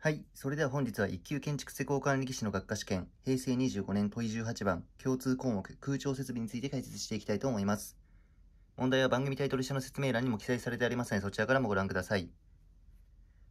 はい。それでは本日は1級建築施工管理技師の学科試験、平成25年問い18番、共通項目、空調設備について解説していきたいと思います。問題は番組タイトル下の説明欄にも記載されてありますので、そちらからもご覧ください。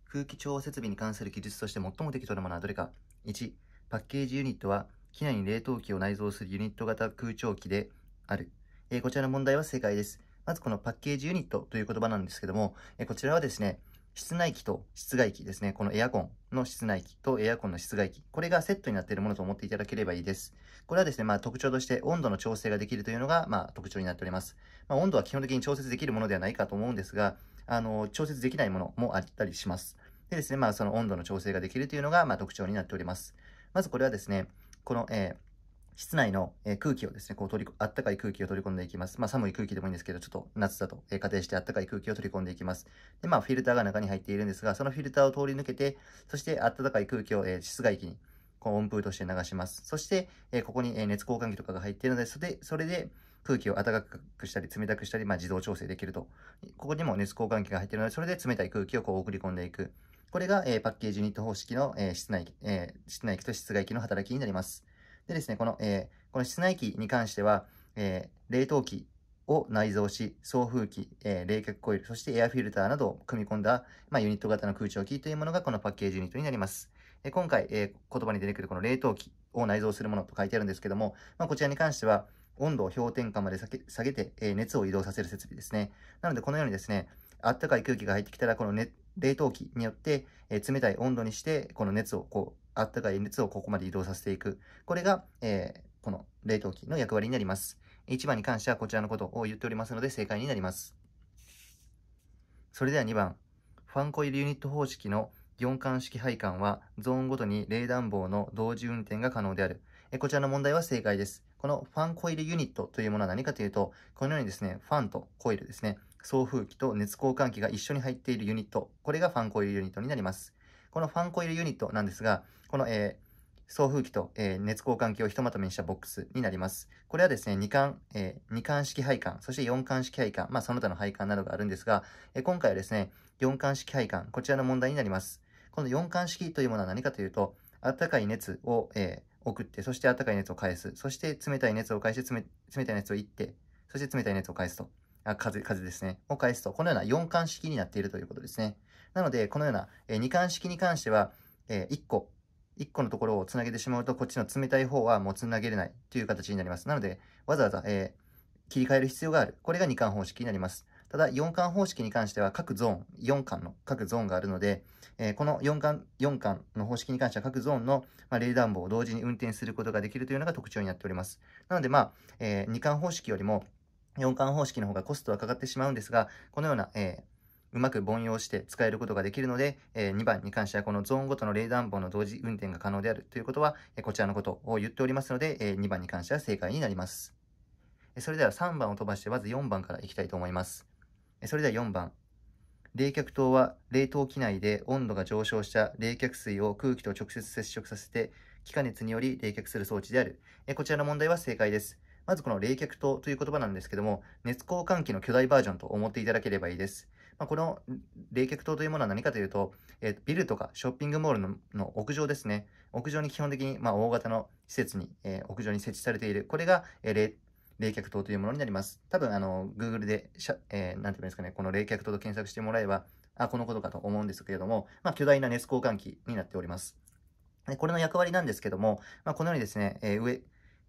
空気調和設備に関する技術として最も適当なものはどれか。1、パッケージユニットは、機内に冷凍機を内蔵するユニット型空調機である。えー、こちらの問題は正解です。まずこのパッケージユニットという言葉なんですけども、えー、こちらはですね、室内機と室外機ですね。このエアコンの室内機とエアコンの室外機。これがセットになっているものと思っていただければいいです。これはですね、まあ特徴として温度の調整ができるというのが、まあ特徴になっております。まあ温度は基本的に調節できるものではないかと思うんですが、あの、調節できないものもあったりします。でですね、まあその温度の調整ができるというのが、まあ特徴になっております。まずこれはですね、この、えー室内の空気をですね、こう取り、あったかい空気を取り込んでいきます。まあ寒い空気でもいいんですけど、ちょっと夏だと仮定してあったかい空気を取り込んでいきます。で、まあフィルターが中に入っているんですが、そのフィルターを通り抜けて、そしてあったかい空気を室外機にこう温風として流します。そして、ここに熱交換器とかが入っているので、それで、それで空気を暖かくしたり冷たくしたり、まあ、自動調整できると。ここにも熱交換器が入っているので、それで冷たい空気をこう送り込んでいく。これが、えパッケージユニット方式の、え室内、え室内機と室外機の働きになります。でですね、この、えー、この室内機に関しては、えー、冷凍機を内蔵し、送風機、えー、冷却コイル、そしてエアフィルターなどを組み込んだ、まあ、ユニット型の空調機というものがこのパッケージユニットになります。え今回、え言葉に出てくるこの冷凍機を内蔵するものと書いてあるんですけども、まあ、こちらに関しては、温度を氷点下まで下げて、え熱を移動させる設備ですね。なので、このようにですね、あったかい空気が入ってきたら、この、ね、冷凍機によって、え冷たい温度にして、この熱をこうあったかい熱をここまで移動させていく。これが、えー、この冷凍機の役割になります。1番に関してはこちらのことを言っておりますので正解になります。それでは2番。ファンコイルユニット方式の4管式配管はゾーンごとに冷暖房の同時運転が可能である。えこちらの問題は正解です。このファンコイルユニットというものは何かというと、このようにですね、ファンとコイルですね、送風機と熱交換器が一緒に入っているユニット、これがファンコイルユニットになります。このファンコイルユニットなんですが、この、えー、送風機と、えー、熱交換器をひとまとめにしたボックスになります。これはですね、2巻、えー、2式配管、そして4巻式配管、まあその他の配管などがあるんですが、えー、今回はですね、4巻式配管、こちらの問題になります。この4巻式というものは何かというと、暖かい熱を、えー、送って、そして暖かい熱を返す、そして冷たい熱を返して冷、冷たい熱をいって、そして冷たい熱を返すと。あ、風、風ですね。を返すと、このような4巻式になっているということですね。なので、このような、えー、二冠式に関しては、えー、1個、1個のところをつなげてしまうと、こっちの冷たい方はもうつなげれないという形になります。なので、わざわざ、えー、切り替える必要がある。これが2冠方式になります。ただ、4巻方式に関しては各ゾーン、4巻の各ゾーンがあるので、えー、この4巻、4巻の方式に関しては各ゾーンの、まあ、冷暖房を同時に運転することができるというのが特徴になっております。なので、まあ、えー、2巻方式よりも4巻方式の方がコストはかかってしまうんですが、このような、えーうまく凡用して使えることができるので、え2番に関してはこのゾーンごとの冷暖房の同時運転が可能であるということは、えこちらのことを言っておりますので、え2番に関しては正解になります。それでは3番を飛ばしてまず4番からいきたいと思います。それでは4番。冷却塔は冷凍機内で温度が上昇した冷却水を空気と直接接触させて気化熱により冷却する装置である。こちらの問題は正解です。まずこの冷却塔という言葉なんですけども、熱交換器の巨大バージョンと思っていただければいいです。まあ、この冷却塔というものは何かというと、えー、ビルとかショッピングモールのの屋上ですね。屋上に基本的に、まあ、大型の施設に、えー、屋上に設置されている。これが、えー、冷却塔というものになります。多分、あの、Google で、えー、なんて言うんですかね、この冷却塔と検索してもらえば、あ、このことかと思うんですけれども、まあ、巨大な熱交換器になっております。でこれの役割なんですけども、まあ、このようにですね、えー、上、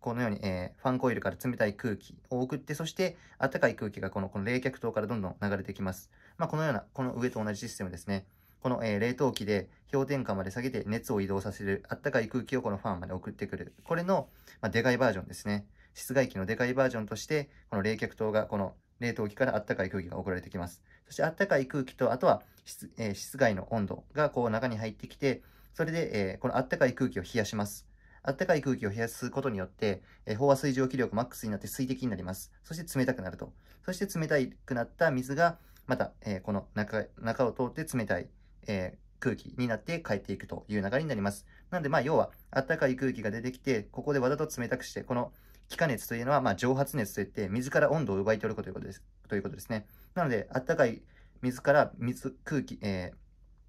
このように、えー、ファンコイルから冷たい空気を送って、そして、暖かい空気がこのこの冷却塔からどんどん流れてきます。まあ、このような、この上と同じシステムですね。この、えー、冷凍機で氷点下まで下げて熱を移動させる、暖かい空気をこのファンまで送ってくる。これの、まあ、でかいバージョンですね。室外機のでかいバージョンとして、この冷却塔がこの冷凍機から暖かい空気が送られてきます。そして暖かい空気と、あとは室えー、室外の温度がこう中に入ってきて、それで、えー、この暖かい空気を冷やします。あったかい空気を冷やすことによって、えー、飽和水蒸気力マックスになって水滴になります。そして冷たくなると。そして冷たくなった水が、また、えー、この中中を通って冷たい、えー、空気になって帰っていくという流れになります。なので、まあ、要は、あったかい空気が出てきて、ここでわざと冷たくして、この気化熱というのは、まあ、蒸発熱といって、水から温度を奪い取ることということですということですね。なので、あったかい水から水、空気、えー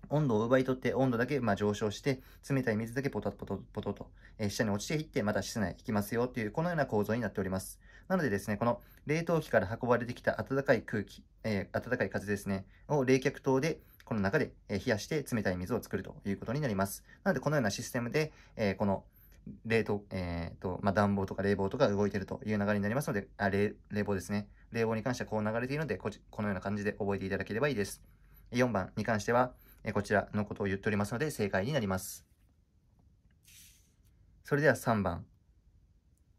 温度を奪い取って温度だけま上昇して、冷たい水だけポタポタポタと、え下に落ちていって、また室内引きますよっていう、このような構造になっております。なのでですね、この冷凍機から運ばれてきた暖かい空気、えー、暖かい風ですね、を冷却等で、この中で冷やして冷たい水を作るということになります。なので、このようなシステムで、えー、この冷凍、えーとまあ、暖房とか冷房とか動いているという流れになりますので、あ冷冷房ですね。冷房に関してはこう流れているのでこ、このような感じで覚えていただければいいです。4番に関しては、えこちらのことを言っておりますので、正解になります。それでは3番。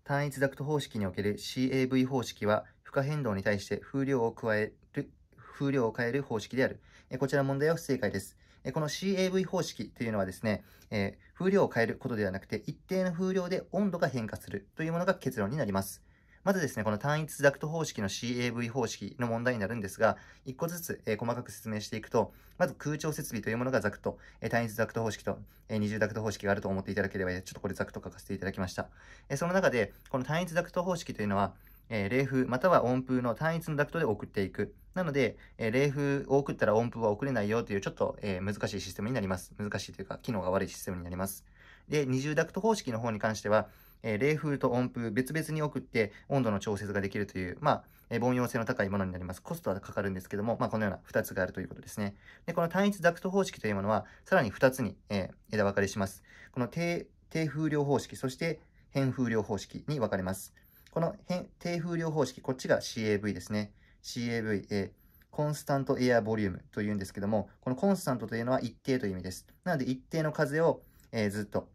単一ダクト方式における CAV 方式は、負荷変動に対して風量を加える、風量を変える方式である。えこちら問題は不正解です。えこの CAV 方式というのはですね、え風量を変えることではなくて、一定の風量で温度が変化するというものが結論になります。まずですね、この単一ダクト方式の CAV 方式の問題になるんですが、一個ずつ、えー、細かく説明していくと、まず空調設備というものがザクト、えー、単一ダクト方式と、えー、二重ダクト方式があると思っていただければ、ちょっとこれザクト書かせていただきました。えその中で、この単一ダクト方式というのは、え冷風または温風の単一のダクトで送っていく。なので、え冷風を送ったら温風は送れないよというちょっと、え難しいシステムになります。難しいというか、機能が悪いシステムになります。で、二重ダクト方式の方に関しては、えー、冷風と温風別々に送って温度の調節ができるという、まあ、えー、防用性の高いものになります。コストはかかるんですけども、まあ、このような2つがあるということですね。で、この単一ダクト方式というものは、さらに2つに、えー、枝分かれします。この低風量方式、そして変風量方式に分かれます。この低風量方式、こっちが CAV ですね。CAV、えーコンスタントエアボリュームというんですけども、このコンスタントというのは一定という意味です。なので一定の風を、えー、ずっと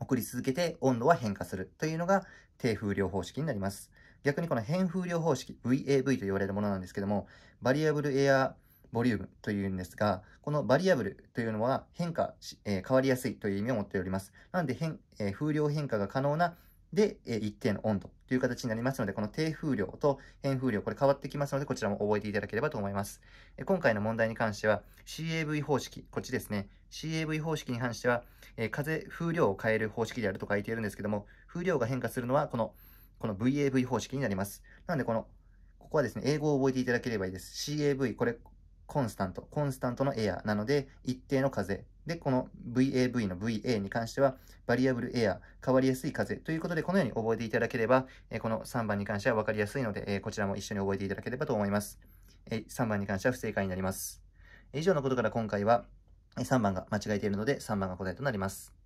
送り続けて温度は変化するというのが低風量方式になります。逆にこの変風量方式、VAV と言われるものなんですけども、バリアブルエアボリュームというんですが、このバリアブルというのは変化し、えー、変わりやすいという意味を持っております。なので変、えー、風量変化が可能なで、え一定の温度という形になりますので、この低風量と変風量、これ変わってきますので、こちらも覚えていただければと思います。え今回の問題に関しては、CAV 方式、こっちですね。CAV 方式に関しては、え風、風量を変える方式であると書いているんですけども、風量が変化するのは、この、この VAV 方式になります。なので、この、ここはですね、英語を覚えていただければいいです。CAV、これ、コンスタント。コンスタントのエアなので、一定の風で、この VAV の VA に関しては、バリアブルエア、変わりやすい風ということで、このように覚えていただければ、この3番に関しては分かりやすいので、こちらも一緒に覚えていただければと思います。3番に関しては不正解になります。以上のことから今回は、3番が間違えているので、3番が答えとなります。